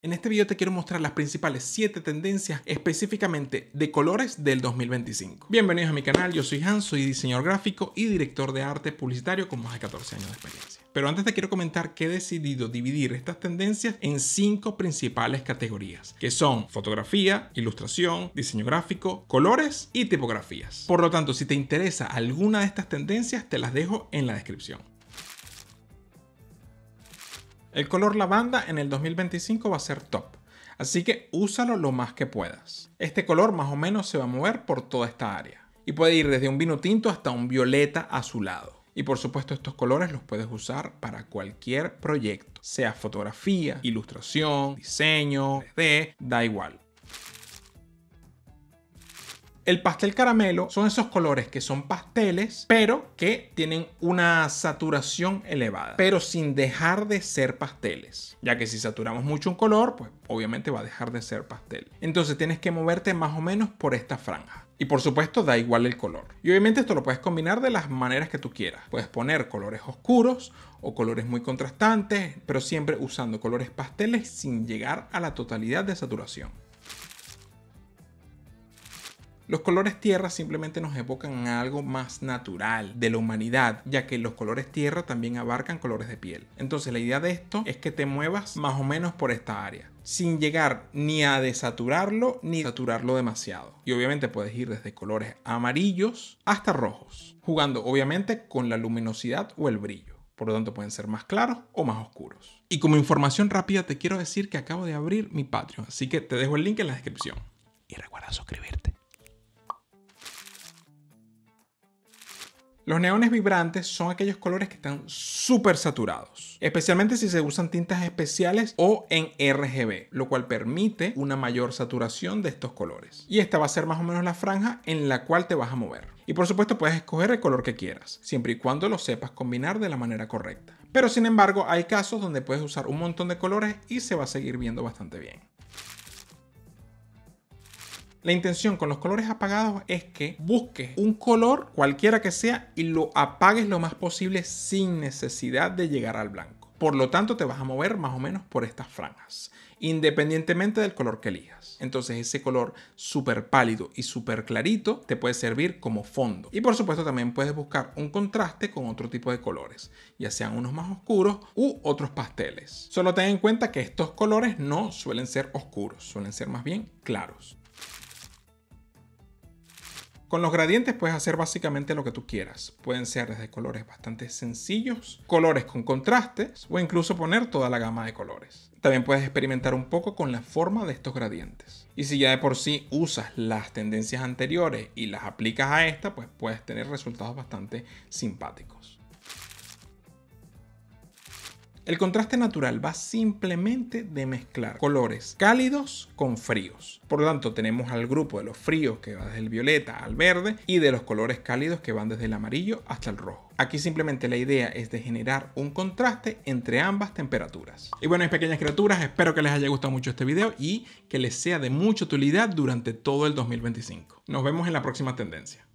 En este video te quiero mostrar las principales 7 tendencias específicamente de colores del 2025. Bienvenidos a mi canal, yo soy Hans, soy diseñador gráfico y director de arte publicitario con más de 14 años de experiencia. Pero antes te quiero comentar que he decidido dividir estas tendencias en 5 principales categorías, que son fotografía, ilustración, diseño gráfico, colores y tipografías. Por lo tanto, si te interesa alguna de estas tendencias, te las dejo en la descripción. El color lavanda en el 2025 va a ser top, así que úsalo lo más que puedas. Este color más o menos se va a mover por toda esta área y puede ir desde un vino tinto hasta un violeta azulado. Y por supuesto estos colores los puedes usar para cualquier proyecto, sea fotografía, ilustración, diseño, 3D, da igual. El pastel caramelo son esos colores que son pasteles, pero que tienen una saturación elevada, pero sin dejar de ser pasteles, ya que si saturamos mucho un color, pues obviamente va a dejar de ser pastel. Entonces tienes que moverte más o menos por esta franja. Y por supuesto da igual el color. Y obviamente esto lo puedes combinar de las maneras que tú quieras. Puedes poner colores oscuros o colores muy contrastantes, pero siempre usando colores pasteles sin llegar a la totalidad de saturación. Los colores tierra simplemente nos evocan a algo más natural de la humanidad, ya que los colores tierra también abarcan colores de piel. Entonces la idea de esto es que te muevas más o menos por esta área sin llegar ni a desaturarlo ni saturarlo demasiado. Y obviamente puedes ir desde colores amarillos hasta rojos, jugando obviamente con la luminosidad o el brillo. Por lo tanto pueden ser más claros o más oscuros. Y como información rápida te quiero decir que acabo de abrir mi Patreon, así que te dejo el link en la descripción. Y recuerda suscribirte. Los neones vibrantes son aquellos colores que están súper saturados, especialmente si se usan tintas especiales o en RGB, lo cual permite una mayor saturación de estos colores. Y esta va a ser más o menos la franja en la cual te vas a mover. Y por supuesto puedes escoger el color que quieras, siempre y cuando lo sepas combinar de la manera correcta. Pero sin embargo hay casos donde puedes usar un montón de colores y se va a seguir viendo bastante bien. La intención con los colores apagados es que busques un color cualquiera que sea y lo apagues lo más posible sin necesidad de llegar al blanco. Por lo tanto, te vas a mover más o menos por estas franjas, independientemente del color que elijas. Entonces, ese color súper pálido y súper clarito te puede servir como fondo. Y por supuesto, también puedes buscar un contraste con otro tipo de colores, ya sean unos más oscuros u otros pasteles. Solo ten en cuenta que estos colores no suelen ser oscuros, suelen ser más bien claros. Con los gradientes puedes hacer básicamente lo que tú quieras. Pueden ser desde colores bastante sencillos, colores con contrastes o incluso poner toda la gama de colores. También puedes experimentar un poco con la forma de estos gradientes. Y si ya de por sí usas las tendencias anteriores y las aplicas a esta, pues puedes tener resultados bastante simpáticos. El contraste natural va simplemente de mezclar colores cálidos con fríos. Por lo tanto, tenemos al grupo de los fríos que va desde el violeta al verde y de los colores cálidos que van desde el amarillo hasta el rojo. Aquí simplemente la idea es de generar un contraste entre ambas temperaturas. Y bueno, mis pequeñas criaturas, espero que les haya gustado mucho este video y que les sea de mucha utilidad durante todo el 2025. Nos vemos en la próxima tendencia.